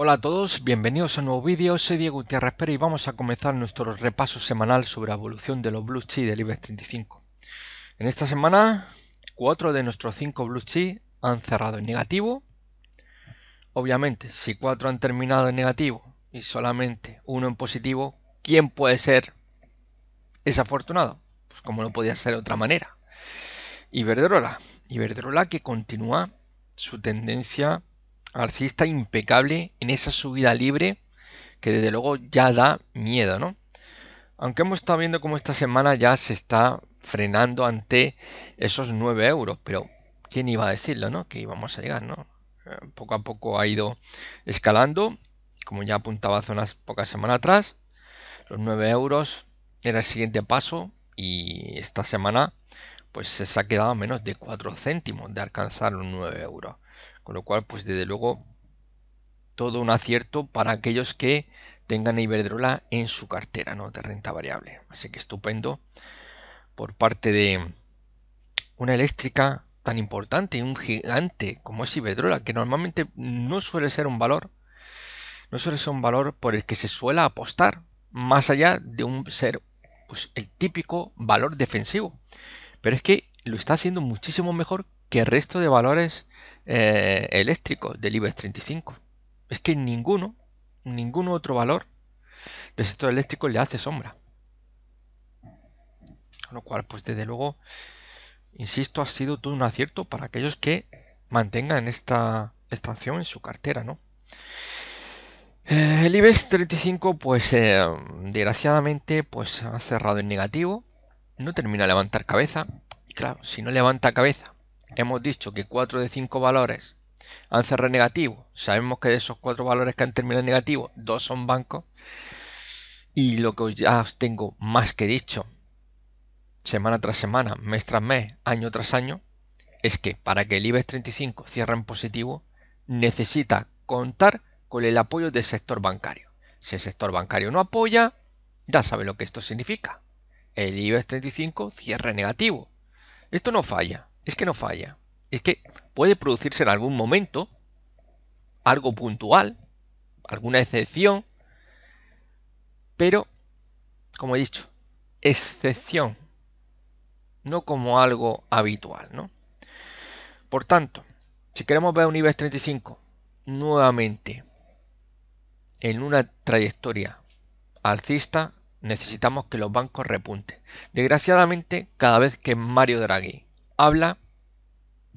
Hola a todos, bienvenidos a un nuevo vídeo, soy Diego Gutiérrez Pérez y vamos a comenzar nuestro repaso semanal sobre la evolución de los Blue Chi del IBEX 35. En esta semana, 4 de nuestros 5 Blue Chi han cerrado en negativo. Obviamente, si 4 han terminado en negativo y solamente uno en positivo, ¿quién puede ser desafortunado? Pues como no podía ser de otra manera. Iberdrola, Iberdrola que continúa su tendencia Arcista impecable en esa subida libre que desde luego ya da miedo, ¿no? Aunque hemos estado viendo cómo esta semana ya se está frenando ante esos 9 euros, pero ¿quién iba a decirlo, no? Que íbamos a llegar, ¿no? Eh, poco a poco ha ido escalando, como ya apuntaba hace unas pocas semanas atrás. Los 9 euros era el siguiente paso y esta semana pues se ha quedado a menos de 4 céntimos de alcanzar los 9 euros. Con lo cual, pues desde luego, todo un acierto para aquellos que tengan Iberdrola en su cartera ¿no? de renta variable. Así que estupendo por parte de una eléctrica tan importante, y un gigante como es Iberdrola, que normalmente no suele ser un valor, no suele ser un valor por el que se suele apostar, más allá de un ser pues, el típico valor defensivo. Pero es que lo está haciendo muchísimo mejor que el resto de valores eh, eléctrico del IBEX 35. Es que ninguno, ningún otro valor de sector eléctrico le hace sombra. Con lo cual, pues desde luego, insisto, ha sido todo un acierto para aquellos que mantengan esta, estación en su cartera, ¿no? Eh, el IBEX 35, pues eh, desgraciadamente, pues ha cerrado en negativo, no termina de levantar cabeza, y claro, si no levanta cabeza hemos dicho que 4 de 5 valores han cerrado negativo. Sabemos que de esos 4 valores que han terminado negativo, 2 son bancos. Y lo que ya os tengo más que dicho, semana tras semana, mes tras mes, año tras año, es que para que el IBEX 35 cierre en positivo, necesita contar con el apoyo del sector bancario. Si el sector bancario no apoya, ya sabe lo que esto significa. El IBEX 35 cierre negativo. Esto no falla es que no falla. Es que puede producirse en algún momento algo puntual, alguna excepción, pero, como he dicho, excepción, no como algo habitual, ¿no? Por tanto, si queremos ver un IBEX 35 nuevamente en una trayectoria alcista, necesitamos que los bancos repunten. Desgraciadamente, cada vez que Mario Draghi habla,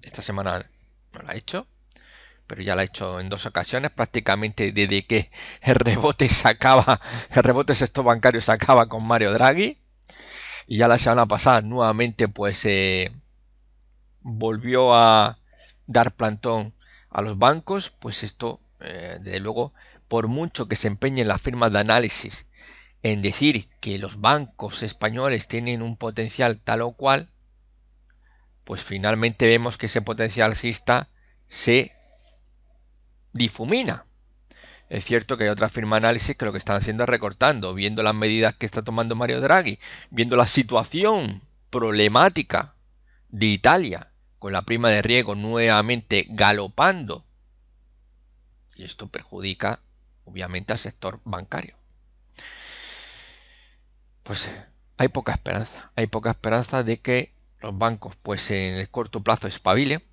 esta semana no la ha he hecho, pero ya la ha he hecho en dos ocasiones, prácticamente desde que el rebote sacaba, el rebote sexto bancario acaba con Mario Draghi, y ya la semana pasada nuevamente pues eh, volvió a dar plantón a los bancos, pues esto, eh, desde luego, por mucho que se empeñen las firmas de análisis en decir que los bancos españoles tienen un potencial tal o cual, pues finalmente vemos que ese potencial cista se difumina. Es cierto que hay otra firma de análisis que lo que están haciendo es recortando, viendo las medidas que está tomando Mario Draghi, viendo la situación problemática de Italia, con la prima de riego nuevamente galopando. Y esto perjudica, obviamente, al sector bancario. Pues eh, hay poca esperanza, hay poca esperanza de que los bancos pues en el corto plazo espabilen,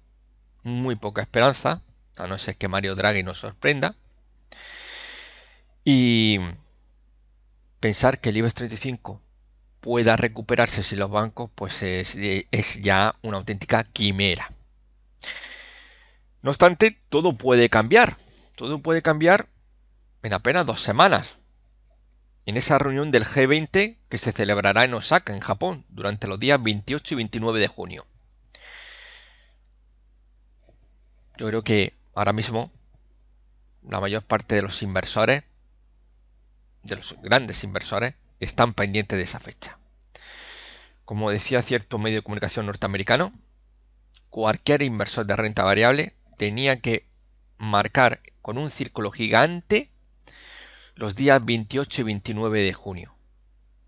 muy poca esperanza, a no ser que Mario Draghi nos sorprenda. Y pensar que el IBEX 35 pueda recuperarse sin los bancos pues es ya una auténtica quimera. No obstante, todo puede cambiar. Todo puede cambiar en apenas dos semanas en esa reunión del G20 que se celebrará en Osaka, en Japón, durante los días 28 y 29 de junio. Yo creo que ahora mismo la mayor parte de los inversores, de los grandes inversores, están pendientes de esa fecha. Como decía cierto medio de comunicación norteamericano, cualquier inversor de renta variable tenía que marcar con un círculo gigante los días 28 y 29 de junio,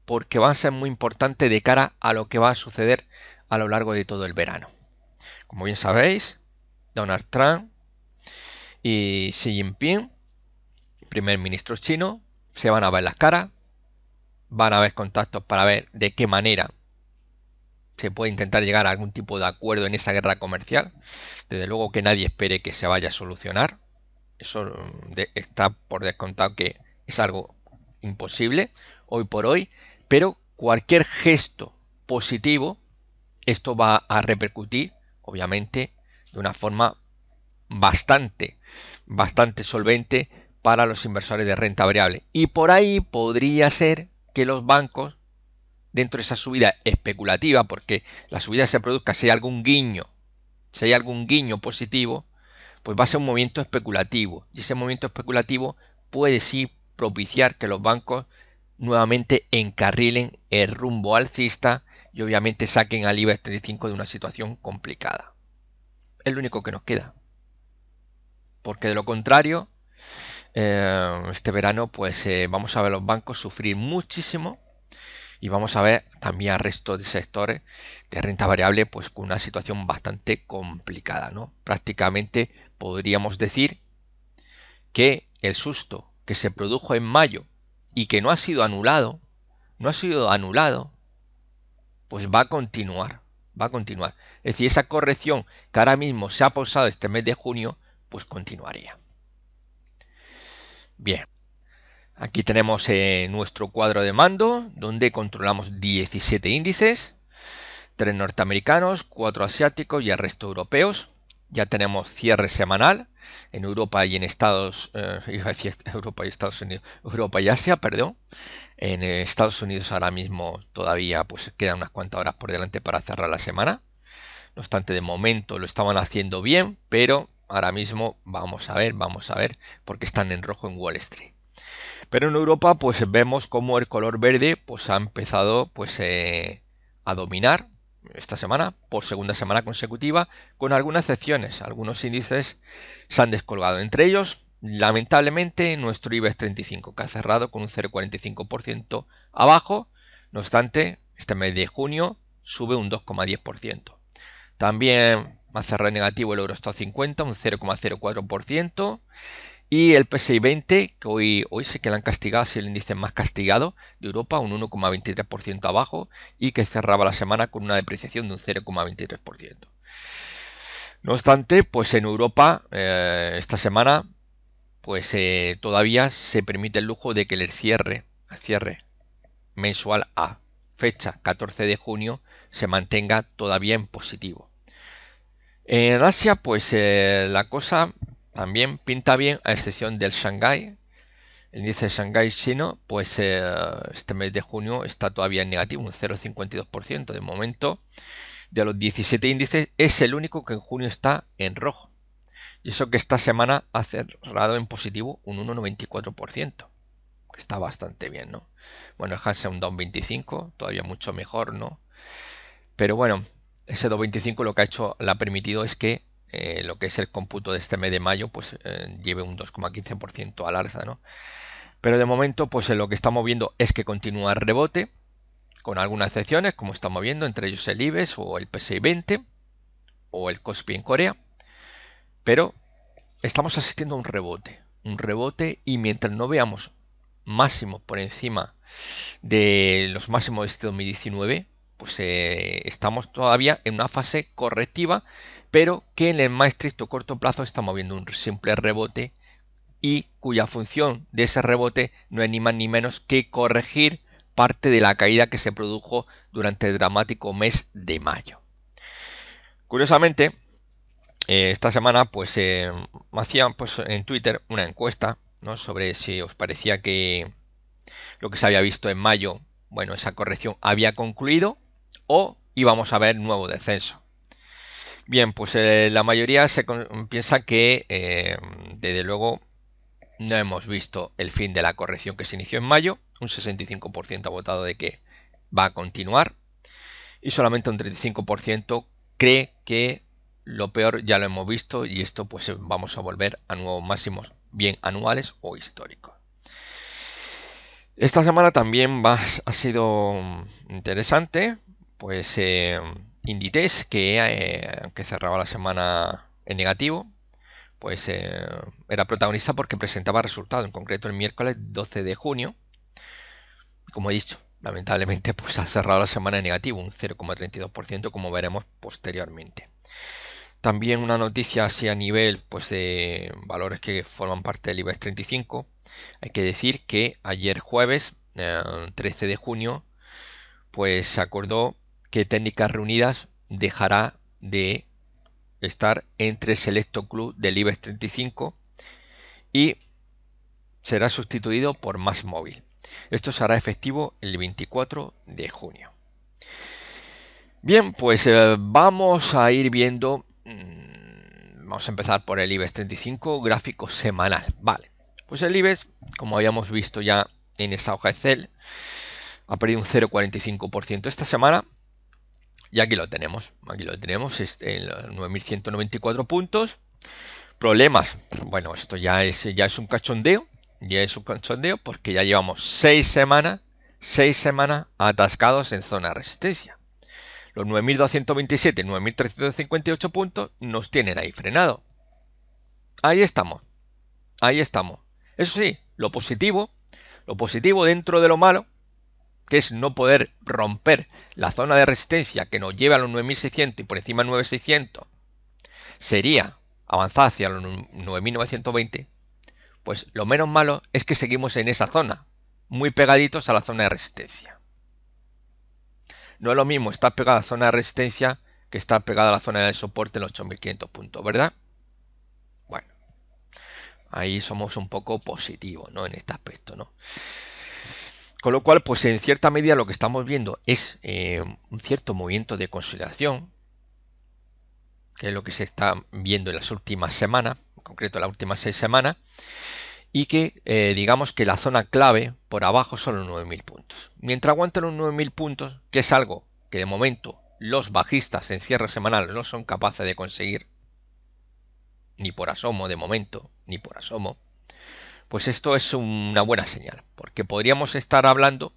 porque van a ser muy importantes de cara a lo que va a suceder a lo largo de todo el verano. Como bien sabéis, Donald Trump y Xi Jinping, primer ministro chino, se van a ver las caras, van a haber contactos para ver de qué manera se puede intentar llegar a algún tipo de acuerdo en esa guerra comercial. Desde luego que nadie espere que se vaya a solucionar. Eso está por descontado que es algo imposible hoy por hoy, pero cualquier gesto positivo, esto va a repercutir, obviamente, de una forma bastante, bastante solvente para los inversores de renta variable. Y por ahí podría ser que los bancos, dentro de esa subida especulativa, porque la subida se produzca si hay algún guiño, si hay algún guiño positivo, pues va a ser un movimiento especulativo. Y ese movimiento especulativo puede sí propiciar que los bancos nuevamente encarrilen el rumbo alcista y obviamente saquen al IBEX 35 de una situación complicada. Es lo único que nos queda. Porque de lo contrario, eh, este verano pues eh, vamos a ver los bancos sufrir muchísimo y vamos a ver también al resto de sectores de renta variable pues con una situación bastante complicada. ¿no? Prácticamente podríamos decir que el susto que se produjo en mayo y que no ha sido anulado, no ha sido anulado, pues va a continuar, va a continuar. Es decir, esa corrección que ahora mismo se ha posado este mes de junio, pues continuaría. Bien, aquí tenemos eh, nuestro cuadro de mando, donde controlamos 17 índices, 3 norteamericanos, 4 asiáticos y el resto europeos. Ya tenemos cierre semanal, en Europa y en Estados eh, y Estados Unidos, Europa y Asia, perdón. En eh, Estados Unidos ahora mismo todavía pues quedan unas cuantas horas por delante para cerrar la semana. No obstante, de momento lo estaban haciendo bien, pero ahora mismo vamos a ver, vamos a ver, porque están en rojo en Wall Street. Pero en Europa pues vemos como el color verde pues ha empezado pues eh, a dominar esta semana por segunda semana consecutiva, con algunas excepciones. Algunos índices se han descolgado. Entre ellos, lamentablemente, nuestro IBEX 35, que ha cerrado con un 0,45% abajo. No obstante, este mes de junio sube un 2,10%. También ha cerrado negativo el euro a 50, un 0,04%. Y el PSI 20, que hoy, hoy se que lo han castigado, es el índice más castigado de Europa, un 1,23% abajo y que cerraba la semana con una depreciación de un 0,23%. No obstante, pues en Europa eh, esta semana pues eh, todavía se permite el lujo de que el cierre, cierre mensual a fecha 14 de junio se mantenga todavía en positivo. En Asia, pues eh, la cosa también pinta bien, a excepción del Shanghai. El índice Shanghai chino, pues eh, este mes de junio está todavía en negativo, un 0,52%. De momento, de los 17 índices, es el único que en junio está en rojo. Y eso que esta semana ha cerrado en positivo un 1,94%. está bastante bien, ¿no? Bueno, el un down 25, todavía mucho mejor, ¿no? Pero bueno, ese 2,25 lo que ha hecho, le ha permitido es que eh, lo que es el cómputo de este mes de mayo, pues eh, lleve un 2,15% al alza, ¿no? Pero de momento, pues lo que estamos viendo es que continúa el rebote, con algunas excepciones, como estamos viendo, entre ellos el IBEX o el PSI 20 o el COSPI en Corea, pero estamos asistiendo a un rebote, un rebote y mientras no veamos máximo por encima de los máximos de este 2019, pues eh, estamos todavía en una fase correctiva pero que en el más estricto corto plazo estamos viendo un simple rebote y cuya función de ese rebote no es ni más ni menos que corregir parte de la caída que se produjo durante el dramático mes de mayo. Curiosamente, eh, esta semana pues eh, hacían pues, en Twitter una encuesta sobre si os parecía que lo que se había visto en mayo, bueno, esa corrección había concluido o íbamos a ver nuevo descenso. Bien, pues eh, la mayoría piensa que, eh, desde luego, no hemos visto el fin de la corrección que se inició en mayo. Un 65% ha votado de que va a continuar. Y solamente un 35% cree que lo peor ya lo hemos visto y esto pues eh, vamos a volver a nuevos máximos bien anuales o históricos. Esta semana también ha sido interesante, pues Inditex, que aunque eh, cerraba la semana en negativo, pues eh, era protagonista porque presentaba resultados, en concreto el miércoles 12 de junio. Como he dicho, lamentablemente pues ha cerrado la semana en negativo, un 0,32% como veremos posteriormente. También una noticia así a nivel pues, de valores que forman parte del IBEX 35. Hay que decir que ayer jueves, 13 eh, de junio, pues se acordó que Técnicas Reunidas dejará de estar entre selecto club del IBEX 35 y será sustituido por Más Móvil. Esto será efectivo el 24 de junio. Bien, pues eh, vamos a ir viendo. Mm, vamos a empezar por el IBEX 35, gráfico semanal. Vale, pues el IBEX, como habíamos visto ya en esa hoja Excel, ha perdido un 0,45% esta semana y aquí lo tenemos, aquí lo tenemos, 9.194 puntos. Problemas, bueno, esto ya es, ya es un cachondeo, ya es un cachondeo porque ya llevamos seis semanas, 6 semanas atascados en zona de resistencia. Los 9.227, 9.358 puntos nos tienen ahí frenado. Ahí estamos, ahí estamos. Eso sí, lo positivo, lo positivo dentro de lo malo que es no poder romper la zona de resistencia que nos lleva a los 9600 y por encima 9600, sería avanzar hacia los 9920, pues lo menos malo es que seguimos en esa zona, muy pegaditos a la zona de resistencia. No es lo mismo estar pegada a la zona de resistencia que estar pegada a la zona de soporte en los 8500 puntos, ¿verdad? Bueno, ahí somos un poco positivos, ¿no? En este aspecto, ¿no? Con lo cual, pues en cierta medida lo que estamos viendo es eh, un cierto movimiento de consolidación, que es lo que se está viendo en las últimas semanas, en concreto en las últimas seis semanas, y que eh, digamos que la zona clave por abajo son los 9.000 puntos. Mientras aguantan los 9.000 puntos, que es algo que de momento los bajistas en cierre semanal no son capaces de conseguir, ni por asomo de momento, ni por asomo, pues esto es una buena señal, porque podríamos estar hablando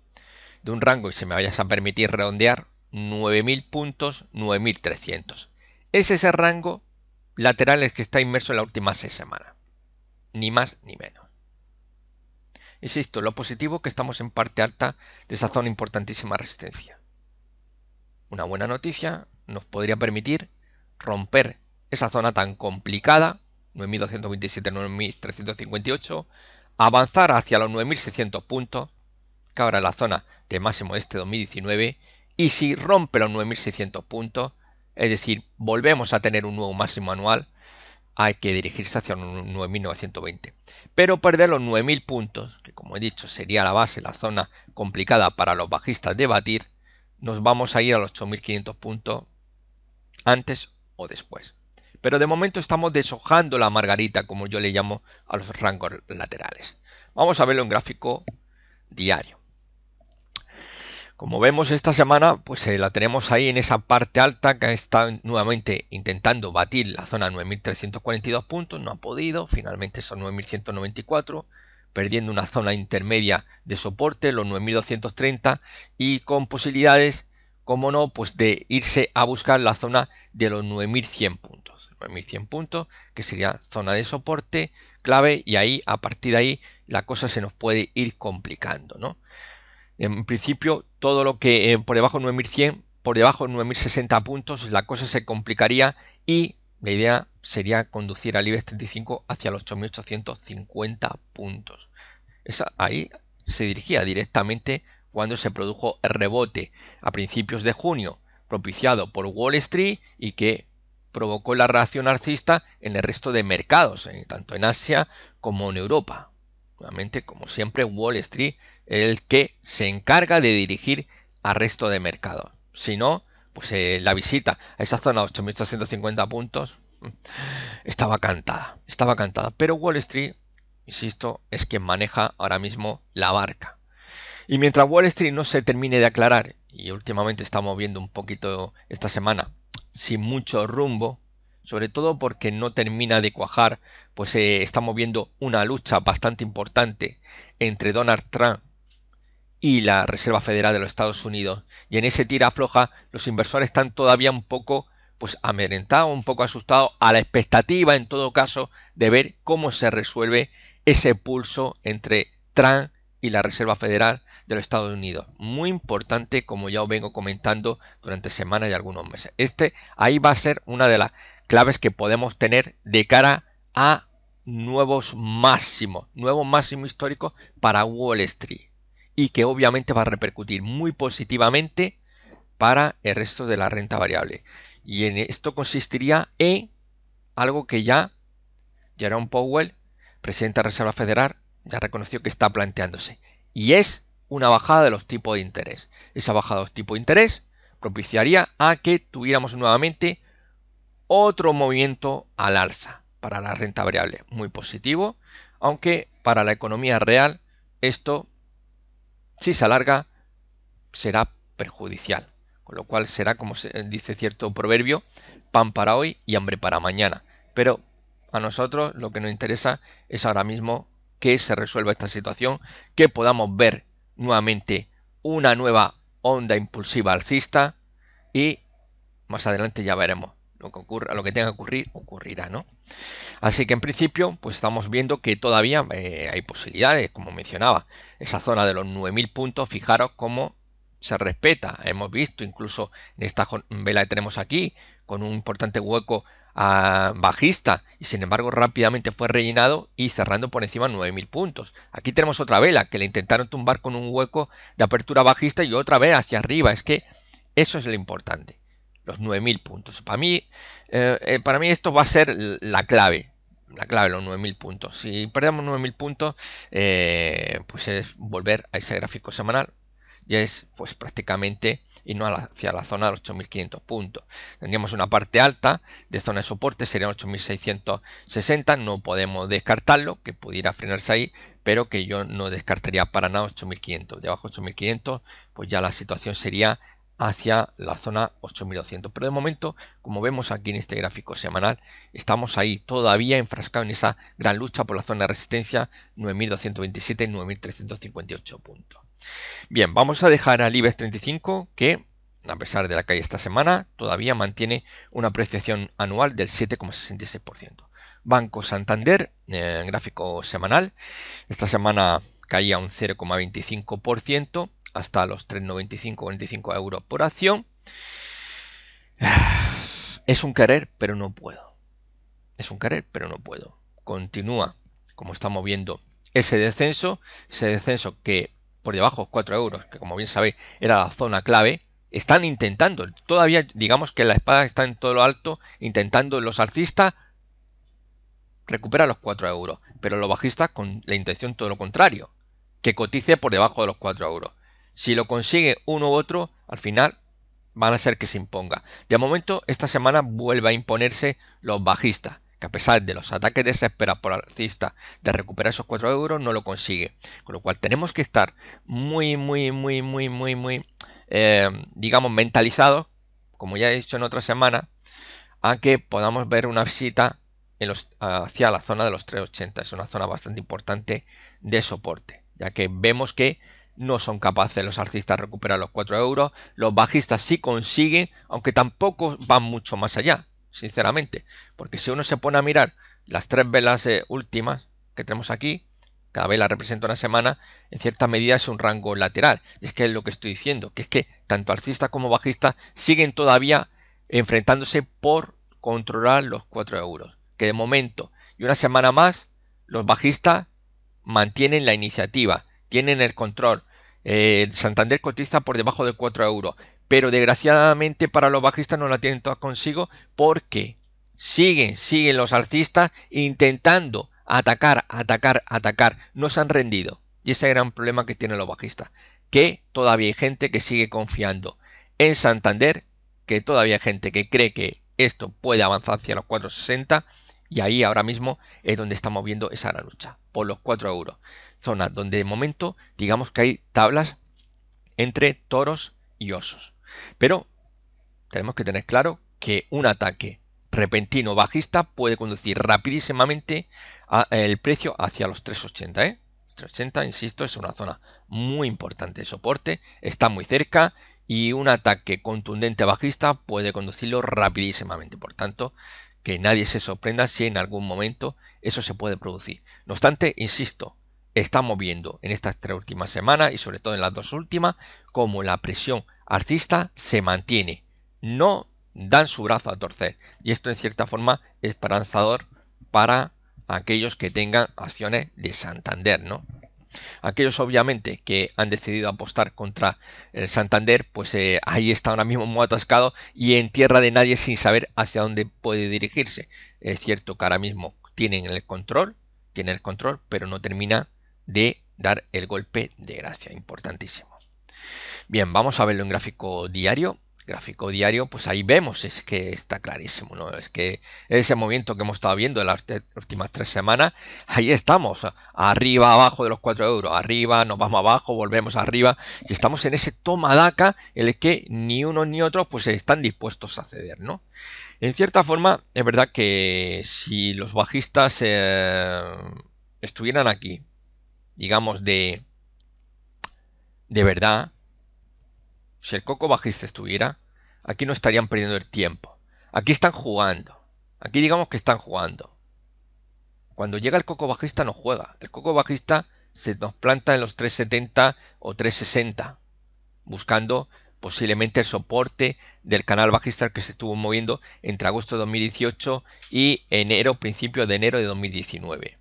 de un rango, y se me vayas a permitir redondear, 9.000 puntos, 9.300. Es ese rango lateral el que está inmerso en la última seis semanas. Ni más ni menos. Insisto, lo positivo es que estamos en parte alta de esa zona importantísima resistencia. Una buena noticia nos podría permitir romper esa zona tan complicada 9.227, 9.358, avanzar hacia los 9.600 puntos, que ahora es la zona de máximo este 2019, y si rompe los 9.600 puntos, es decir, volvemos a tener un nuevo máximo anual, hay que dirigirse hacia los 9.920. Pero perder los 9.000 puntos, que como he dicho sería la base, la zona complicada para los bajistas de batir, nos vamos a ir a los 8.500 puntos antes o después. Pero de momento estamos deshojando la margarita, como yo le llamo, a los rangos laterales. Vamos a verlo en gráfico diario. Como vemos esta semana, pues eh, la tenemos ahí en esa parte alta que está nuevamente intentando batir la zona 9.342 puntos, no ha podido, finalmente son 9.194, perdiendo una zona intermedia de soporte, los 9.230, y con posibilidades como no, pues de irse a buscar la zona de los 9100 puntos. 9100 puntos, que sería zona de soporte, clave, y ahí a partir de ahí la cosa se nos puede ir complicando, ¿no? En principio, todo lo que eh, por debajo de 9100, por debajo de 9060 puntos, la cosa se complicaría y la idea sería conducir al IBEX 35 hacia los 8850 puntos. Esa, ahí se dirigía directamente cuando se produjo el rebote a principios de junio propiciado por Wall Street y que provocó la reacción narcista en el resto de mercados, eh, tanto en Asia como en Europa. Nuevamente, como siempre, Wall Street es el que se encarga de dirigir al resto de mercados. Si no, pues eh, la visita a esa zona de 8.350 puntos estaba cantada, estaba cantada. Pero Wall Street, insisto, es quien maneja ahora mismo la barca. Y mientras Wall Street no se termine de aclarar, y últimamente estamos viendo un poquito esta semana sin mucho rumbo, sobre todo porque no termina de cuajar, pues eh, estamos viendo una lucha bastante importante entre Donald Trump y la Reserva Federal de los Estados Unidos. Y en ese tira floja, los inversores están todavía un poco pues amedrentados, un poco asustados a la expectativa en todo caso de ver cómo se resuelve ese pulso entre Trump y la Reserva Federal de los Estados Unidos. Muy importante, como ya os vengo comentando durante semanas y algunos meses. Este ahí va a ser una de las claves que podemos tener de cara a nuevos máximos, nuevos máximos históricos para Wall Street y que obviamente va a repercutir muy positivamente para el resto de la renta variable. Y en esto consistiría en algo que ya Jerome Powell, presidente de la Reserva Federal, ya reconoció que está planteándose. Y es una bajada de los tipos de interés. Esa bajada de los tipos de interés propiciaría a que tuviéramos nuevamente otro movimiento al alza para la renta variable, muy positivo, aunque para la economía real esto, si se alarga, será perjudicial, con lo cual será, como se dice cierto proverbio, pan para hoy y hambre para mañana. Pero a nosotros lo que nos interesa es ahora mismo que se resuelva esta situación, que podamos ver nuevamente una nueva onda impulsiva alcista y más adelante ya veremos lo que ocurra, lo que tenga que ocurrir, ocurrirá, ¿no? Así que en principio, pues estamos viendo que todavía eh, hay posibilidades, como mencionaba, esa zona de los 9000 puntos, fijaros cómo se respeta. Hemos visto incluso en esta vela que tenemos aquí, con un importante hueco bajista y sin embargo rápidamente fue rellenado y cerrando por encima 9.000 puntos. Aquí tenemos otra vela que le intentaron tumbar con un hueco de apertura bajista y otra vez hacia arriba. Es que eso es lo importante. Los 9.000 puntos. Para mí, eh, eh, para mí esto va a ser la clave la clave, los 9.000 puntos. Si perdemos 9.000 puntos, eh, pues es volver a ese gráfico semanal ya es pues prácticamente irnos hacia la zona de los 8.500 puntos. Tendríamos una parte alta de zona de soporte, serían 8.660, no podemos descartarlo, que pudiera frenarse ahí, pero que yo no descartaría para nada 8.500. Debajo de 8.500, pues ya la situación sería hacia la zona 8200. Pero de momento, como vemos aquí en este gráfico semanal, estamos ahí todavía enfrascados en esa gran lucha por la zona de resistencia 9227 9358 puntos. Bien, vamos a dejar al IBEX 35 que a pesar de la caída esta semana, todavía mantiene una apreciación anual del 7,66%. Banco Santander, eh, gráfico semanal, esta semana caía un 0,25%, hasta los 3,95, 25 euros por acción. Es un querer, pero no puedo. Es un querer, pero no puedo. Continúa, como estamos viendo, ese descenso, ese descenso que por debajo de 4 euros, que como bien sabéis era la zona clave, están intentando, todavía digamos que la espada está en todo lo alto, intentando los artistas recuperar los 4 euros, pero los bajistas con la intención todo lo contrario, que cotice por debajo de los 4 euros. Si lo consigue uno u otro, al final van a ser que se imponga. De momento, esta semana vuelve a imponerse los bajistas, que a pesar de los ataques desesperados por alcista de recuperar esos 4 euros, no lo consigue. Con lo cual tenemos que estar muy, muy, muy, muy, muy, muy, eh, digamos, mentalizados, como ya he dicho en otra semana, a que podamos ver una visita hacia la zona de los 380. Es una zona bastante importante de soporte, ya que vemos que no son capaces los alcistas de recuperar los 4 euros, los bajistas sí consiguen, aunque tampoco van mucho más allá, sinceramente, porque si uno se pone a mirar las tres velas eh, últimas que tenemos aquí, cada vela representa una semana, en cierta medida es un rango lateral, es que es lo que estoy diciendo, que es que tanto alcistas como bajistas siguen todavía enfrentándose por controlar los 4 euros, que de momento y una semana más los bajistas mantienen la iniciativa, tienen el control. Eh, Santander cotiza por debajo de 4 euros, pero desgraciadamente para los bajistas no la tienen todas consigo porque siguen, siguen los alcistas intentando atacar, atacar, atacar. No se han rendido. Y ese es el gran problema que tienen los bajistas, que todavía hay gente que sigue confiando en Santander, que todavía hay gente que cree que esto puede avanzar hacia los 460 y ahí ahora mismo es donde estamos viendo esa gran lucha, por los 4 euros zona donde de momento digamos que hay tablas entre toros y osos. Pero tenemos que tener claro que un ataque repentino bajista puede conducir rapidísimamente el precio hacia los 380. 380, ¿eh? insisto, es una zona muy importante de soporte, está muy cerca y un ataque contundente bajista puede conducirlo rapidísimamente. Por tanto, que nadie se sorprenda si en algún momento eso se puede producir. No obstante, insisto, estamos viendo en estas tres últimas semanas y sobre todo en las dos últimas, como la presión artista se mantiene. No dan su brazo a torcer. Y esto en cierta forma es esperanzador para aquellos que tengan acciones de Santander, ¿no? Aquellos obviamente que han decidido apostar contra Santander, pues eh, ahí está ahora mismo muy atascado y en tierra de nadie sin saber hacia dónde puede dirigirse. Es cierto que ahora mismo tienen el control, tienen el control, pero no termina de dar el golpe de gracia, importantísimo. Bien, vamos a verlo en gráfico diario. Gráfico diario, pues ahí vemos, es que está clarísimo, ¿no? Es que ese movimiento que hemos estado viendo en las últimas tres semanas, ahí estamos, arriba, abajo de los 4 euros, arriba, nos vamos abajo, volvemos arriba, y estamos en ese toma daca en el que ni uno ni otro pues están dispuestos a ceder, ¿no? En cierta forma, es verdad que si los bajistas eh, estuvieran aquí, digamos, de, de verdad, si el coco bajista estuviera, aquí no estarían perdiendo el tiempo. Aquí están jugando. Aquí digamos que están jugando. Cuando llega el coco bajista no juega. El coco bajista se nos planta en los 370 o 360, buscando posiblemente el soporte del canal bajista que se estuvo moviendo entre agosto de 2018 y enero, principio de enero de 2019.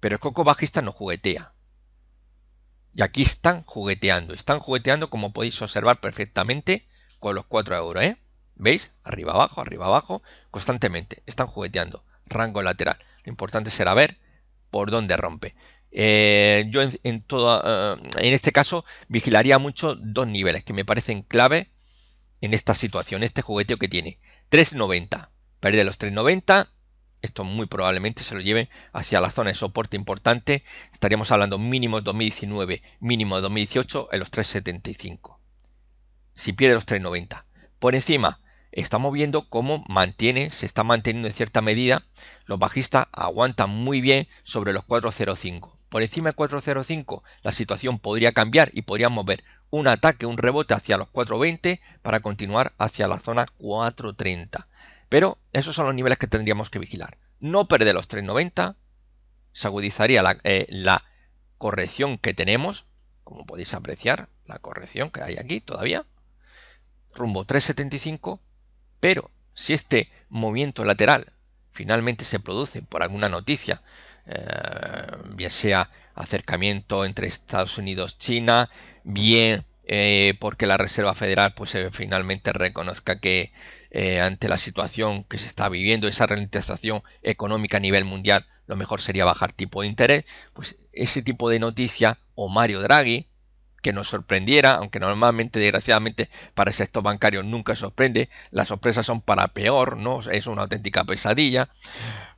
Pero el Coco Bajista no juguetea. Y aquí están jugueteando. Están jugueteando, como podéis observar perfectamente, con los 4 euros. ¿eh? ¿Veis? Arriba, abajo, arriba, abajo. Constantemente. Están jugueteando. Rango lateral. Lo importante será ver por dónde rompe. Eh, yo en, todo, eh, en este caso vigilaría mucho dos niveles que me parecen clave en esta situación, este jugueteo que tiene. 3.90, Perde los 3.90 esto muy probablemente se lo lleve hacia la zona de soporte importante. Estaríamos hablando mínimo 2019, mínimo 2018 en los 375. Si pierde los 390. Por encima, estamos viendo cómo mantiene, se está manteniendo en cierta medida. Los bajistas aguantan muy bien sobre los 405. Por encima de 405 la situación podría cambiar y podríamos ver un ataque, un rebote hacia los 420 para continuar hacia la zona 430 pero esos son los niveles que tendríamos que vigilar. No perder los 3,90, se agudizaría eh, la, corrección que tenemos, como podéis apreciar, la corrección que hay aquí todavía, rumbo 3,75, pero si este movimiento lateral finalmente se produce por alguna noticia, eh, bien sea acercamiento entre Estados Unidos China bien eh, porque la Reserva Federal pues finalmente reconozca que eh, ante la situación que se está viviendo, esa ralentización económica a nivel mundial, lo mejor sería bajar tipo de interés, pues ese tipo de noticia o Mario Draghi, que nos sorprendiera, aunque normalmente, desgraciadamente, para el sector bancario nunca sorprende, las sorpresas son para peor, ¿no? Es una auténtica pesadilla.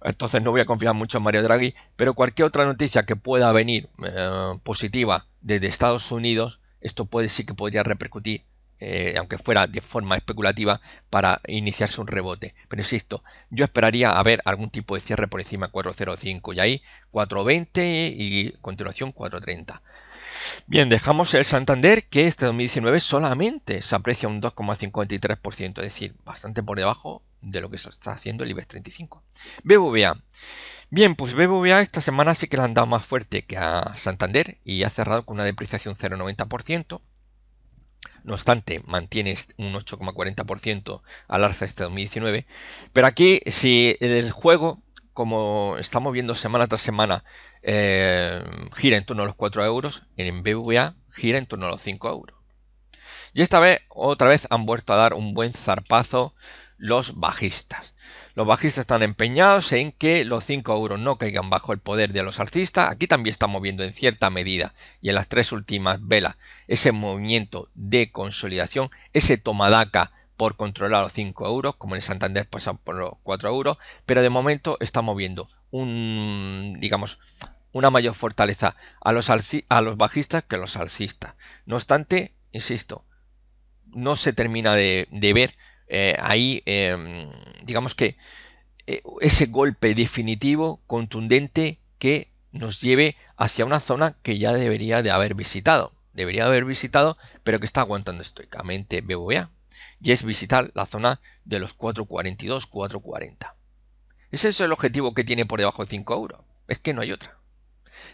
Entonces no voy a confiar mucho en Mario Draghi, pero cualquier otra noticia que pueda venir eh, positiva desde Estados Unidos, esto puede sí que podría repercutir eh, aunque fuera de forma especulativa, para iniciarse un rebote. Pero insisto, yo esperaría a ver algún tipo de cierre por encima de 4.05 y ahí 4.20 y continuación 4.30. Bien, dejamos el Santander que este 2019 solamente se aprecia un 2,53%, es decir, bastante por debajo de lo que se está haciendo el IBEX 35. BBVA. Bien, pues BBVA esta semana sí que le han dado más fuerte que a Santander y ha cerrado con una depreciación 0,90%. No obstante, mantiene un 8,40% al alza este 2019. Pero aquí, si el juego, como estamos viendo semana tras semana, eh, gira en torno a los 4 euros, en BBVA gira en torno a los 5 euros. Y esta vez, otra vez, han vuelto a dar un buen zarpazo los bajistas. Los bajistas están empeñados en que los 5 euros no caigan bajo el poder de los alcistas. Aquí también estamos viendo en cierta medida y en las tres últimas velas ese movimiento de consolidación, ese tomadaca por controlar los 5 euros, como en Santander pasan por los 4 euros, pero de momento está moviendo un, digamos, una mayor fortaleza a los, bajistas que a los alcistas. No obstante, insisto, no se termina de, de ver eh, ahí, em, digamos que eh, ese golpe definitivo, contundente, que nos lleve hacia una zona que ya debería de haber visitado. Debería haber visitado, pero que está aguantando estoicamente BBVA. Y es visitar la zona de los 4.42, 4.40. Ese es el objetivo que tiene por debajo de 5 euros. Es que no hay otra.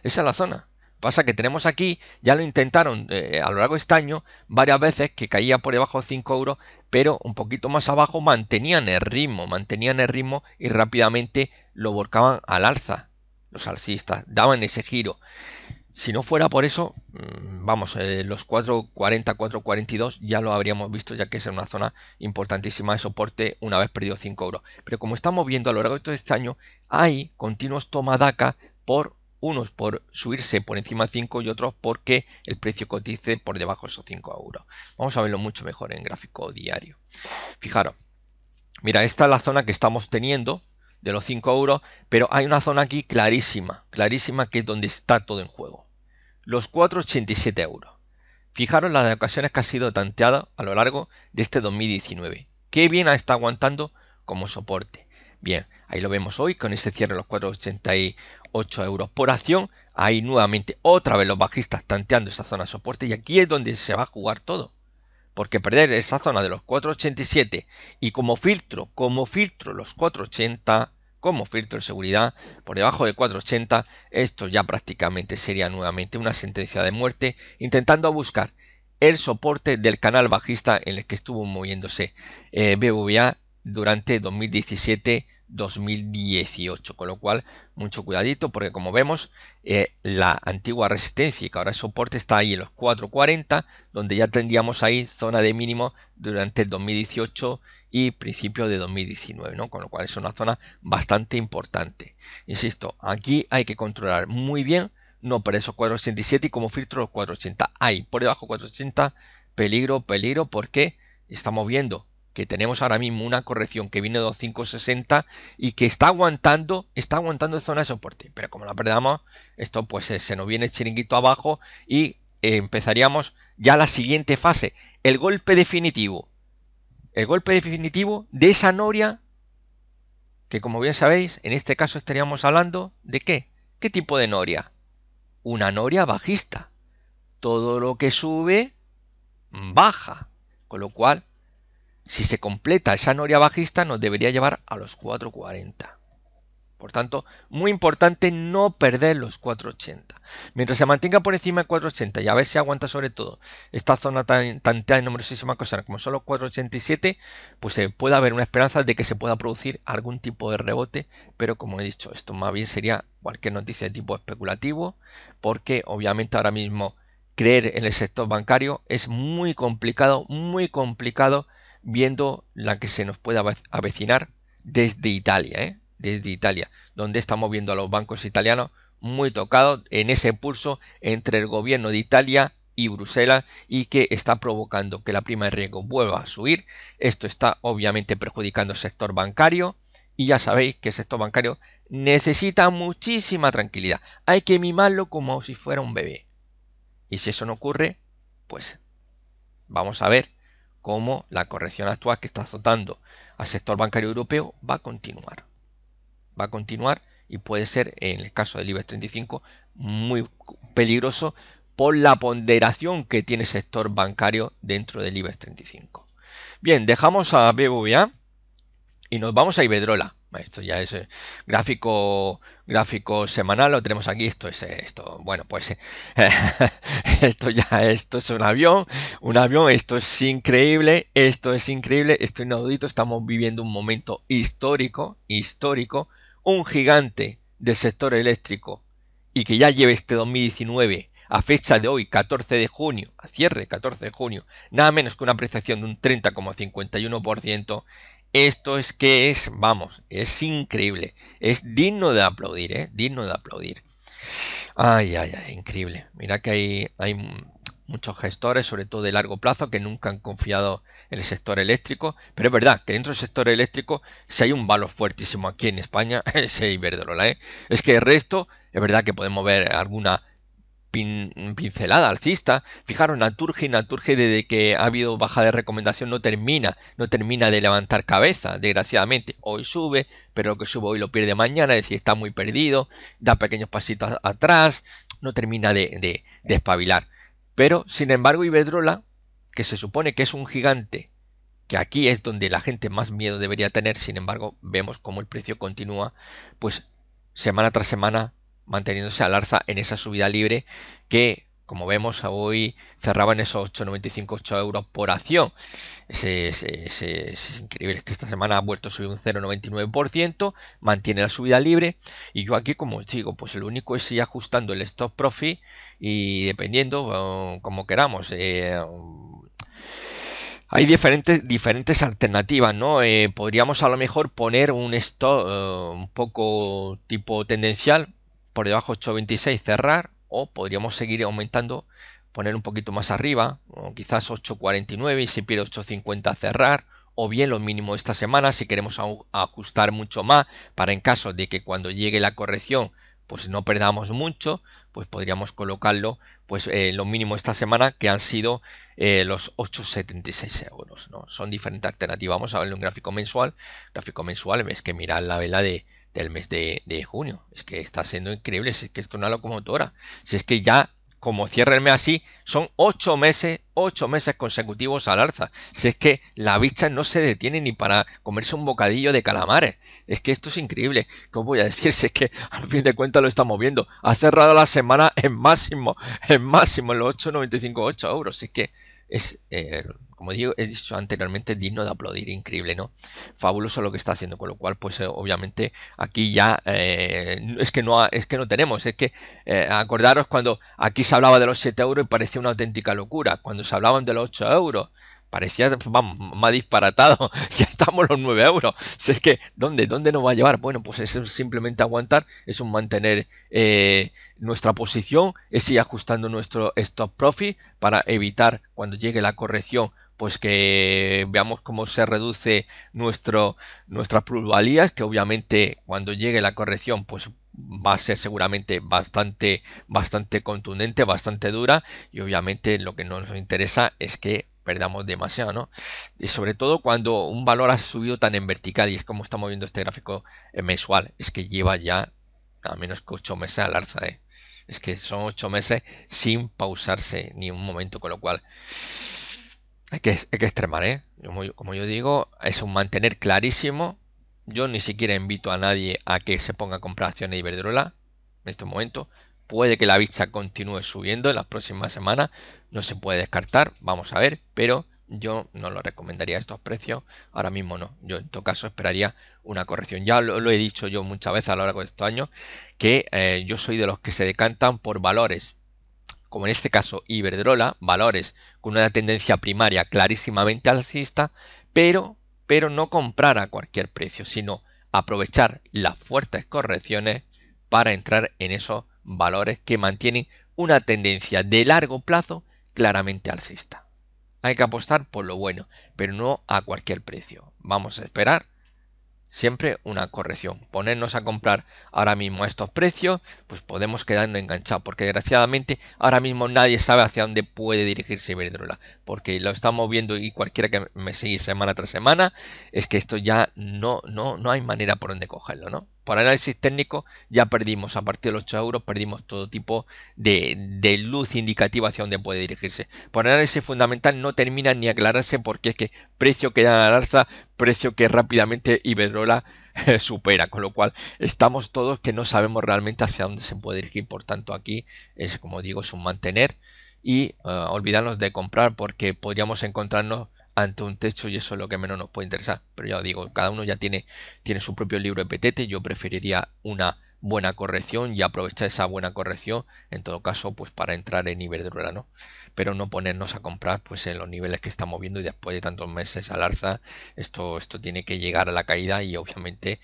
Esa es la zona. Pasa que tenemos aquí, ya lo intentaron eh, a lo largo de este año varias veces que caía por debajo de 5 euros, pero un poquito más abajo mantenían el ritmo, mantenían el ritmo y rápidamente lo volcaban al alza. Los alcistas daban ese giro. Si no fuera por eso, mm, vamos, eh, los 4.40, 4.42 ya lo habríamos visto, ya que es una zona importantísima de soporte una vez perdido 5 euros. Pero como estamos viendo a lo largo de todo este año, hay continuos tomadaca por unos por subirse por encima de 5 y otros porque el precio cotice por debajo de esos 5 euros. Vamos a verlo mucho mejor en gráfico diario. Fijaros, mira, esta es la zona que estamos teniendo de los 5 euros, pero hay una zona aquí clarísima, clarísima que es donde está todo en juego. Los 4,87 euros. Fijaros las ocasiones que ha sido tanteada a lo largo de este 2019. Qué bien ha estado aguantando como soporte. Bien, ahí lo vemos hoy con ese cierre de los 4,88 euros por acción. Ahí nuevamente otra vez los bajistas tanteando esa zona de soporte y aquí es donde se va a jugar todo. Porque perder esa zona de los 4,87 y como filtro, como filtro los 4,80 como filtro de seguridad por debajo de 480, esto ya prácticamente sería nuevamente una sentencia de muerte, intentando buscar el soporte del canal bajista en el que estuvo moviéndose eh, BBVA durante 2017-2018. Con lo cual, mucho cuidadito porque como vemos, eh, la antigua resistencia y que ahora es soporte está ahí en los 440, donde ya tendríamos ahí zona de mínimo durante el 2018 y principio de 2019, Con lo cual es una zona bastante importante. Insisto, aquí hay que controlar muy bien, no por esos 487 y como filtro los 480. Ahí, por debajo 480, peligro, peligro, porque estamos viendo que tenemos ahora mismo una corrección que viene de 560 y que está aguantando, está aguantando zona de soporte. Pero como la perdamos, esto pues eh, se nos viene chiringuito abajo y eh, empezaríamos ya la siguiente fase, el golpe definitivo. El golpe definitivo de esa noria que como bien sabéis, en este caso estaríamos hablando de qué? ¿Qué tipo de noria? Una noria bajista. Todo lo que sube baja, con lo cual si se completa esa noria bajista nos debería llevar a los 440. Por tanto, muy importante no perder los 480. Mientras se mantenga por encima de 480 y a ver si aguanta sobre todo esta zona tan tanteada en numerosísimas cosas como son los 487, pues se eh, puede haber una esperanza de que se pueda producir algún tipo de rebote, pero como he dicho, esto más bien sería cualquier noticia de tipo especulativo, porque obviamente ahora mismo creer en el sector bancario es muy complicado, muy complicado viendo la que se nos pueda avecinar desde Italia, ¿eh? desde Italia, donde estamos viendo a los bancos italianos muy tocados en ese pulso entre el gobierno de Italia y Bruselas y que está provocando que la prima de riesgo vuelva a subir. Esto está obviamente perjudicando el sector bancario y ya sabéis que el sector bancario necesita muchísima tranquilidad. Hay que mimarlo como si fuera un bebé. Y si eso no ocurre, pues vamos a ver cómo la corrección actual que está azotando al sector bancario europeo va a continuar. Va a continuar y puede ser, en el caso del IBEX 35, muy peligroso por la ponderación que tiene el sector bancario dentro del IBEX 35. Bien, dejamos a BBVA y nos vamos a Iberdrola. Esto ya es eh, gráfico gráfico semanal, lo tenemos aquí, esto es eh, esto. Bueno, pues eh, esto ya, esto es un avión, un avión, esto es increíble, esto es increíble, esto es inaudito, estamos viviendo un momento histórico, histórico, un gigante del sector eléctrico y que ya lleve este 2019 a fecha de hoy, 14 de junio, a cierre 14 de junio, nada menos que una apreciación de un 30,51%, esto es que es, vamos, es increíble. Es digno de aplaudir, ¿eh? Digno de aplaudir. Ay, ay, ay, increíble. Mira que hay, hay muchos gestores, sobre todo de largo plazo, que nunca han confiado en el sector eléctrico. Pero es verdad que dentro del sector eléctrico, si hay un valor fuertísimo aquí en España, es Iberdrola. ¿eh? Es que el resto, es verdad que podemos ver alguna pincelada alcista. Fijaros, y Naturge. desde que ha habido baja de recomendación no termina, no termina de levantar cabeza, desgraciadamente. Hoy sube, pero lo que sube hoy lo pierde mañana, es decir, está muy perdido, da pequeños pasitos atrás, no termina de, espabilar. Pero, sin embargo, Iberdrola, que se supone que es un gigante, que aquí es donde la gente más miedo debería tener, sin embargo, vemos cómo el precio continúa, pues semana tras semana manteniéndose al alza en esa subida libre que, como vemos, hoy cerraba en esos 8,95 euros por acción. Es, increíble que esta semana ha vuelto a subir un 0,99%, mantiene la subida libre y yo aquí, como os digo, pues lo único es ir ajustando el stop profit y dependiendo eh, como queramos. Eh, hay diferentes, diferentes alternativas, ¿no? Eh, podríamos a lo mejor poner un stop un poco tipo tendencial, por debajo 8.26 cerrar o podríamos seguir aumentando, poner un poquito más arriba, o quizás 8.49 y si pierde 8.50 cerrar o bien lo mínimo esta semana si queremos ajustar mucho más para en caso de que cuando llegue la corrección pues no perdamos mucho, pues podríamos colocarlo, pues eh, lo mínimo esta semana que han sido eh, los 8,76 euros, ¿no? Son diferentes alternativas. Vamos a ver un gráfico mensual. Gráfico mensual, ves que mirar la vela de, del mes de, junio. Es que está siendo increíble, si es que esto es una locomotora. Si es que ya, como cierra así, son ocho meses, ocho meses consecutivos al alza. Si es que la vista no se detiene ni para comerse un bocadillo de calamares. Es que esto es increíble. como voy a decir? Si es que al fin de cuentas lo estamos viendo. Ha cerrado la semana en máximo, en máximo, en los 8,95, 8 euros. Si es que es, eh, como digo, he dicho anteriormente, digno de aplaudir, increíble, ¿no? Fabuloso lo que está haciendo, con lo cual, pues eh, obviamente aquí ya eh, es, que no es que no tenemos, es que acordaros cuando aquí se hablaba de los 7 euros y parecía una auténtica locura, cuando se hablaban de los 8 euros, parecía, más disparatado, ya estamos los 9 euros. Si es que, ¿dónde, dónde nos va a llevar? Bueno, pues es simplemente aguantar, es un mantener eh, nuestra posición, es ir ajustando nuestro stop profit para evitar cuando llegue la corrección pues que veamos cómo se reduce nuestro nuestras plusvalías que obviamente cuando llegue la corrección pues va a ser seguramente bastante bastante contundente bastante dura y obviamente lo que nos interesa es que perdamos demasiado, ¿no? Y sobre todo cuando un valor ha subido tan en vertical y es como estamos viendo este gráfico mensual, es que lleva ya a menos que 8 meses al alza, ¿eh? Es que son ocho meses sin pausarse ni un momento, con lo cual hay que, extremar, Como ¿eh? yo, como yo digo, es un mantener clarísimo. Yo ni siquiera invito a nadie a que se ponga a comprar acciones de Iberdrola en este momento. Puede que la vista continúe subiendo en las próximas semanas, no se puede descartar, vamos a ver, pero yo no lo recomendaría a estos precios, ahora mismo no, yo en todo caso esperaría una corrección. Ya lo, he dicho yo muchas veces a lo largo de estos años, que eh, yo soy de los que se decantan por valores, como en este caso Iberdrola, valores con una tendencia primaria clarísimamente alcista, pero, pero no comprar a cualquier precio, sino aprovechar las fuertes correcciones para entrar en esos valores que mantienen una tendencia de largo plazo claramente alcista. Hay que apostar por lo bueno, pero no a cualquier precio. Vamos a esperar siempre una corrección. Ponernos a comprar ahora mismo a estos precios, pues podemos quedarnos enganchados, porque desgraciadamente ahora mismo nadie sabe hacia dónde puede dirigirse Iberdrola, porque lo estamos viendo y cualquiera que me siga semana tras semana, es que esto ya no, no, no hay manera por donde cogerlo, ¿no? por análisis técnico ya perdimos, a partir de los 8 euros perdimos todo tipo de, luz indicativa hacia dónde puede dirigirse. Por análisis fundamental no termina ni aclararse porque es que precio que da al alza, precio que rápidamente Iberdrola supera, con lo cual estamos todos que no sabemos realmente hacia dónde se puede dirigir, por tanto aquí es como digo, es un mantener y eh, olvidarnos de comprar porque podríamos encontrarnos ante un techo y eso es lo que menos nos puede interesar. Pero ya os digo, cada uno ya tiene, tiene su propio libro de ptt, yo preferiría una buena corrección y aprovechar esa buena corrección, en todo caso, pues para entrar en Iberdrola, ¿no? pero no ponernos a comprar pues en los niveles que estamos viendo y después de tantos meses al alza, esto, esto tiene que llegar a la caída y obviamente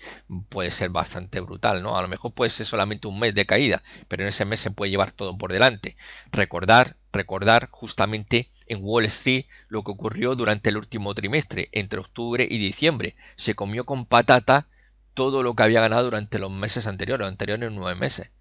puede ser bastante brutal, ¿no? A lo mejor puede ser solamente un mes de caída, pero en ese mes se puede llevar todo por delante. Recordar recordar justamente en Wall Street lo que ocurrió durante el último trimestre, entre octubre y diciembre. Se comió con patata todo lo que había ganado durante los meses anteriores, anteriores nueve meses.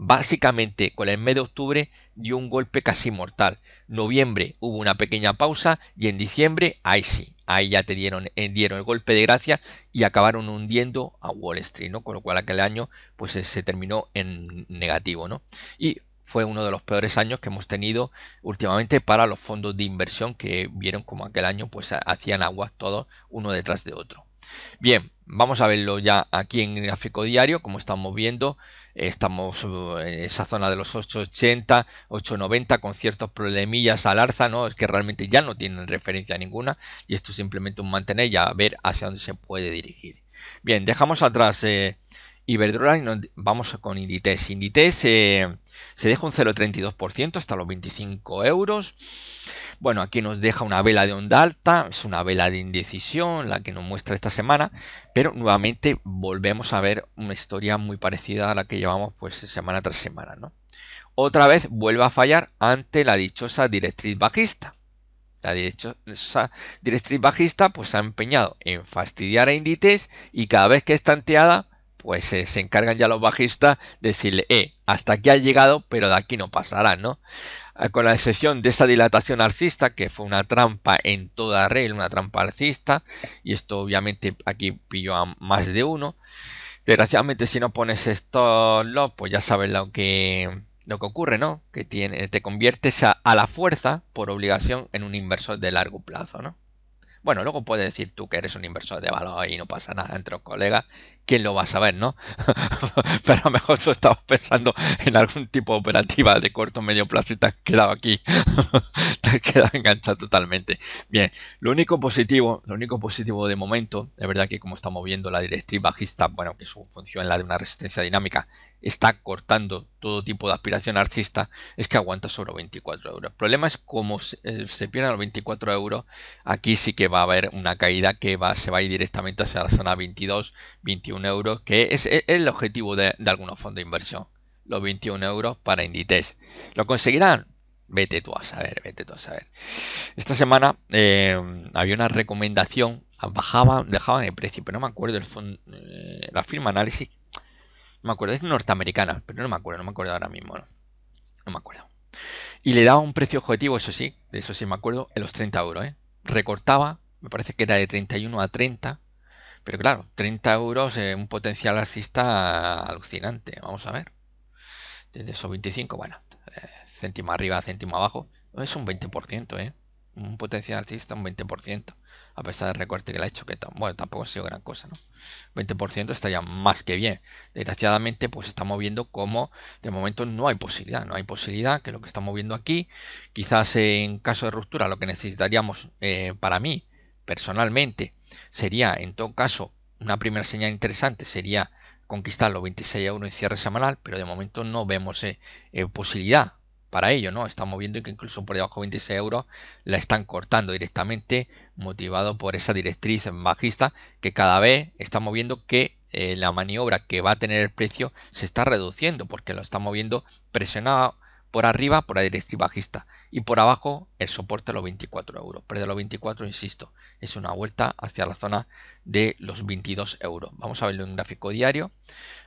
Básicamente, con el mes de octubre dio un golpe casi mortal. Noviembre hubo una pequeña pausa y en diciembre, ahí sí, ahí ya te dieron, eh, dieron el golpe de gracia y acabaron hundiendo a Wall Street, ¿no? Con lo cual aquel año pues eh, se terminó en negativo, ¿no? Y fue uno de los peores años que hemos tenido últimamente para los fondos de inversión que vieron como aquel año pues hacían aguas todos uno detrás de otro. Bien, vamos a verlo ya aquí en gráfico diario, como estamos viendo, estamos en eh, esa zona de los 880, 890 con ciertos problemillas al arza, ¿no? Es que realmente ya no tienen referencia ninguna y esto simplemente un mantener y a ver hacia dónde se puede dirigir. Bien, dejamos atrás eh, y nos vamos con Inditex. Inditex eh, se deja un 0,32% hasta los 25 euros. Bueno, aquí nos deja una vela de onda alta, es una vela de indecisión la que nos muestra esta semana, pero nuevamente volvemos a ver una historia muy parecida a la que llevamos pues semana tras semana, ¿no? Otra vez vuelve a fallar ante la dichosa directriz bajista. La dichosa directriz bajista pues se ha empeñado en fastidiar a Inditex y cada vez que es tanteada pues se encargan ya los bajistas de decirle, eh, hasta aquí ha llegado, pero de aquí no pasará, ¿no? Ah, con la excepción de esa dilatación alcista, que fue una trampa en toda regla, una trampa alcista. y esto obviamente aquí pilló a más de uno. Desgraciadamente, si no pones esto, logs, pues ya sabes lo que, lo que ocurre, ¿no? Que te conviertes a, a la fuerza, por obligación, en un inversor de largo plazo, ¿no? Bueno, luego puedes decir tú que eres un inversor de valor y no pasa nada entre los colegas, ¿quién lo va a saber, no? Pero a lo mejor tú estabas pensando en algún tipo de operativa de corto o medio plazo y te has quedado aquí, te has quedado enganchado totalmente. Bien, lo único positivo, lo único positivo de momento, de verdad que como estamos viendo la directriz bajista, bueno, que su función la de una resistencia dinámica, está cortando todo tipo de aspiración alcista, es que aguanta sobre 24 euros. El problema es como se, eh, pierden los 24 euros, aquí sí que va a haber una caída que va, se va a ir directamente hacia la zona 22, 21 euros, que es, el objetivo de, algunos fondos de inversión, los 21 euros para Inditex. ¿Lo conseguirán? Vete tú a saber, vete tú a saber. Esta semana eh, había una recomendación, bajaban, dejaban el precio, pero no me acuerdo el fondo eh, la firma análisis. No me acuerdo, es norteamericana, pero no me acuerdo, no me acuerdo ahora mismo. No, no me acuerdo. Y le daba un precio objetivo, eso sí, de eso sí me acuerdo, en los 30 euros. ¿eh? Recortaba, me parece que era de 31 a 30, pero claro, 30 euros, es un potencial alcista alucinante. Vamos a ver. Desde esos 25, bueno, eh, céntimo arriba, céntimo abajo. Es un 20%, ¿eh? Un potencial alcista, un 20%. A pesar del recorte que le ha hecho, que bueno, tampoco ha sido gran cosa, ¿no? 20% estaría más que bien. Desgraciadamente, pues estamos viendo como de momento no hay posibilidad. No hay posibilidad que lo que estamos viendo aquí, quizás en caso de ruptura, lo que necesitaríamos eh, para mí personalmente sería, en todo caso, una primera señal interesante sería conquistar los 26 euros en cierre semanal, pero de momento no vemos eh, eh, posibilidad para ello, ¿no? Estamos viendo que incluso por debajo de 26 euros la están cortando directamente, motivado por esa directriz bajista que cada vez estamos viendo que eh, la maniobra que va a tener el precio se está reduciendo porque lo estamos viendo presionado por arriba, por la directiva bajista. Y por abajo, el soporte a los 24 euros. Pero de los 24, insisto, es una vuelta hacia la zona de los 22 euros. Vamos a verlo en gráfico diario.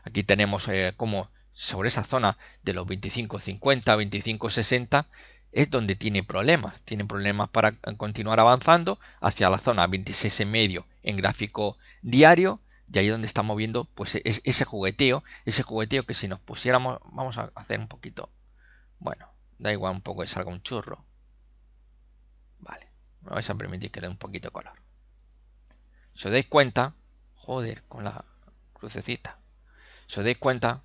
Aquí tenemos eh, como sobre esa zona de los 25.50, 25.60 es donde tiene problemas. Tiene problemas para continuar avanzando hacia la zona 26.5 en gráfico diario. Y ahí es donde estamos viendo pues, ese jugueteo, ese jugueteo que si nos pusiéramos, vamos a hacer un poquito bueno, da igual un poco que salga un churro. Vale, me vais a permitir que le dé un poquito de color. Si os dais cuenta, joder, con la crucecita. Si os dais cuenta,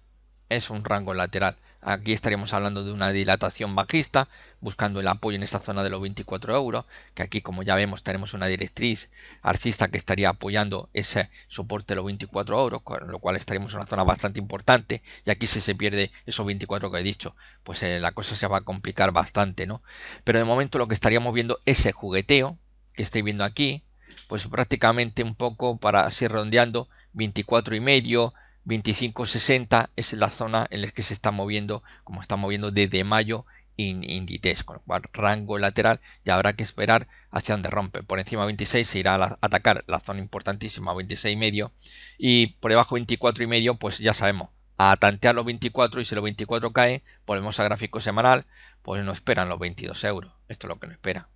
es un rango lateral. Aquí estaríamos hablando de una dilatación bajista, buscando el apoyo en esa zona de los 24 euros, que aquí como ya vemos tenemos una directriz alcista que estaría apoyando ese soporte de los 24 euros, con lo cual estaríamos en una zona bastante importante, y aquí si se pierde esos 24 que he dicho, pues eh, la cosa se va a complicar bastante, ¿no? Pero de momento lo que estaríamos viendo ese jugueteo que estáis viendo aquí, pues prácticamente un poco para así redondeando 24 y medio, 25.60 es la zona en la que se está moviendo, como está moviendo desde mayo Inditex, con lo cual rango lateral ya habrá que esperar hacia donde rompe. Por encima de 26 se irá a atacar la zona importantísima 26,5 y por debajo 24 y medio pues ya sabemos a tantear los 24 y si los 24 cae volvemos a gráfico semanal pues no esperan los 22 euros. Esto es lo que no espera.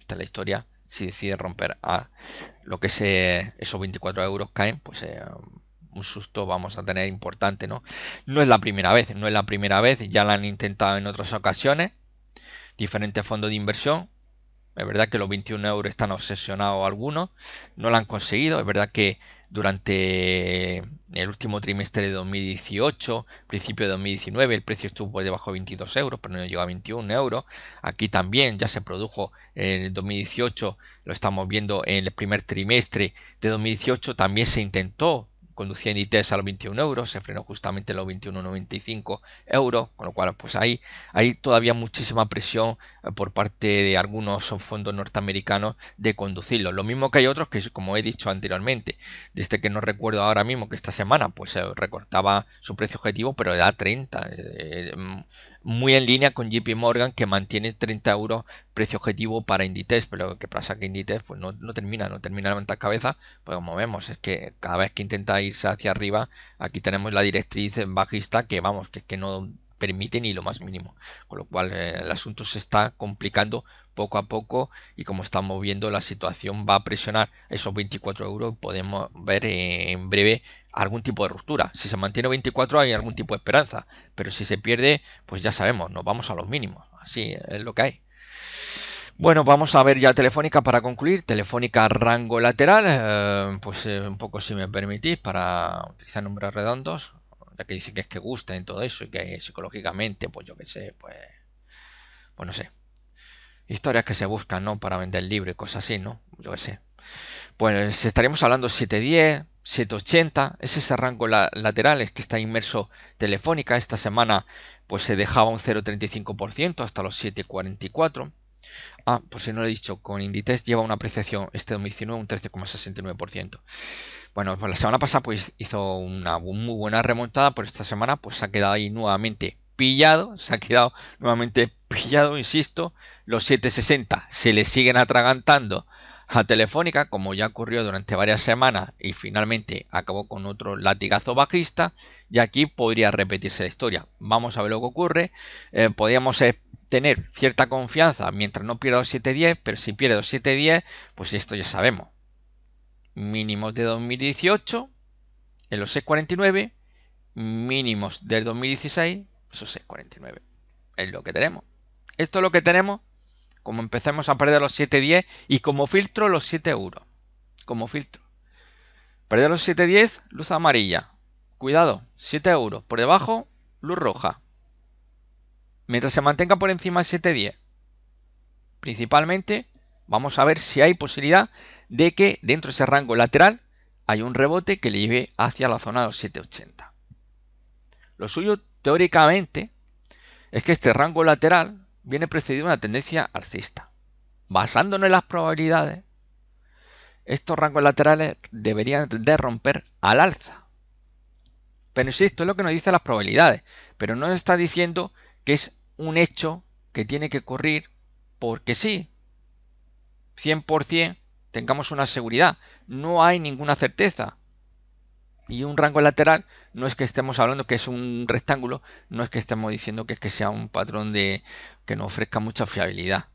Esta es la historia. Si decide romper a lo que se, eh, esos 24 euros caen pues eh, un susto vamos a tener importante, ¿no? No es la primera vez, no es la primera vez, ya la han intentado en otras ocasiones, diferentes fondos de inversión. Es verdad que los 21 euros están obsesionados algunos, no lo han conseguido. Es verdad que durante el último trimestre de 2018, principio de 2019, el precio estuvo debajo de 22 euros, pero no llegó a 21 euros. Aquí también ya se produjo en 2018, lo estamos viendo en el primer trimestre de 2018, también se intentó conducía en ITES a los 21 euros, se frenó justamente en los 21,95 euros, con lo cual pues hay, hay todavía muchísima presión eh, por parte de algunos fondos norteamericanos de conducirlo. Lo mismo que hay otros que, como he dicho anteriormente, desde este que no recuerdo ahora mismo que esta semana pues recortaba su precio objetivo, pero era 30, muy en línea con JP Morgan que mantiene 30 euros precio objetivo para Inditex, pero que pasa que Inditex pues no, termina, no termina de levantar cabeza, pues como vemos, es que cada vez que intenta irse hacia arriba, aquí tenemos la directriz bajista que vamos, que es que no permite ni lo más mínimo, con lo cual eh, el asunto se está complicando poco a poco y como estamos viendo la situación va a presionar esos 24 euros podemos ver en breve algún tipo de ruptura. Si se mantiene 24 hay algún tipo de esperanza, pero si se pierde pues ya sabemos, nos vamos a los mínimos, así es lo que hay. Bueno, vamos a ver ya Telefónica para concluir. Telefónica rango lateral, eh, pues eh, un poco si me permitís para utilizar nombres redondos, ya que dice que es que gusta todo eso y que psicológicamente, pues yo que sé, pues, pues no sé, historias que se buscan, ¿no? Para vender el libro y cosas así, ¿no? Yo qué sé. Pues estaríamos hablando 710, 780, es ese rango la, lateral es que está inmerso Telefónica. Esta semana pues se dejaba un 0,35% hasta los 744. Ah, por pues si no lo he dicho, con Inditex lleva una apreciación este 2019 un 13,69%. Bueno, pues la semana pasada pues hizo una muy buena remontada, pero esta semana pues ha quedado ahí nuevamente pillado, se ha quedado nuevamente pillado, insisto, los 760 se le siguen atragantando a Telefónica, como ya ocurrió durante varias semanas y finalmente acabó con otro latigazo bajista, y aquí podría repetirse la historia. Vamos a ver lo que ocurre. Eh, podríamos eh, tener cierta confianza mientras no pierda 710, pero si pierde 710, pues esto ya sabemos. Mínimos de 2018 en los 649, mínimos del 2016 eso es 49 es lo que tenemos. Esto es lo que tenemos como empecemos a perder los 7.10 y como filtro los 7 euros. Como filtro. Perder los 7.10, luz amarilla. Cuidado, 7 euros. Por debajo, luz roja. Mientras se mantenga por encima de 7.10. Principalmente, vamos a ver si hay posibilidad de que dentro de ese rango lateral hay un rebote que le lleve hacia la zona de los 7.80. Lo suyo teóricamente es que este rango lateral viene precedido de una tendencia alcista. Basándonos en las probabilidades, estos rangos laterales deberían de romper al alza. Pero insisto, es lo que nos dicen las probabilidades, pero no está diciendo que es un hecho que tiene que ocurrir porque sí. 100% tengamos una seguridad, no hay ninguna certeza. Y un rango lateral no es que estemos hablando que es un rectángulo, no es que estemos diciendo que, que sea un patrón de que no ofrezca mucha fiabilidad.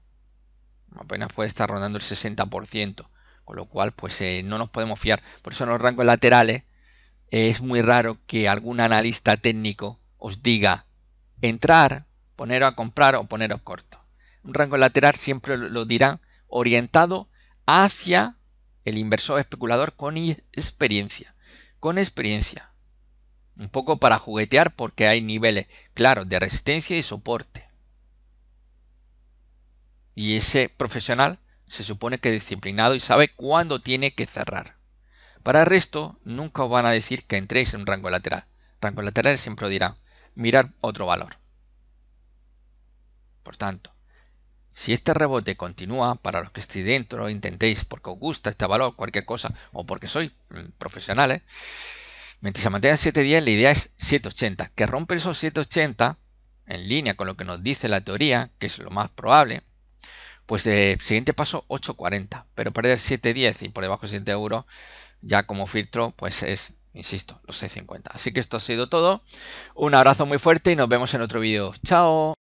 Apenas puede estar rondando el 60%, con lo cual pues eh, no nos podemos fiar. Por eso en los rangos laterales eh, es muy raro que algún analista técnico os diga entrar, poneros a comprar o poneros corto. Un rango lateral siempre lo dirán orientado hacia el inversor especulador con experiencia con experiencia. Un poco para juguetear porque hay niveles claro, de resistencia y soporte. Y ese profesional se supone que es disciplinado y sabe cuándo tiene que cerrar. Para el resto, nunca os van a decir que entréis en un rango lateral. Rango lateral siempre dirá mirar otro valor. Por tanto, si este rebote continúa, para los que estéis dentro, intentéis porque os gusta este valor, cualquier cosa, o porque sois mm, profesionales, mientras se mantenga 710, la idea es 780. Que rompe esos 780, en línea con lo que nos dice la teoría, que es lo más probable, pues el eh, siguiente paso 840. Pero perder 710 y por debajo de 7 euros, ya como filtro, pues es, insisto, los 650. Así que esto ha sido todo. Un abrazo muy fuerte y nos vemos en otro vídeo. Chao.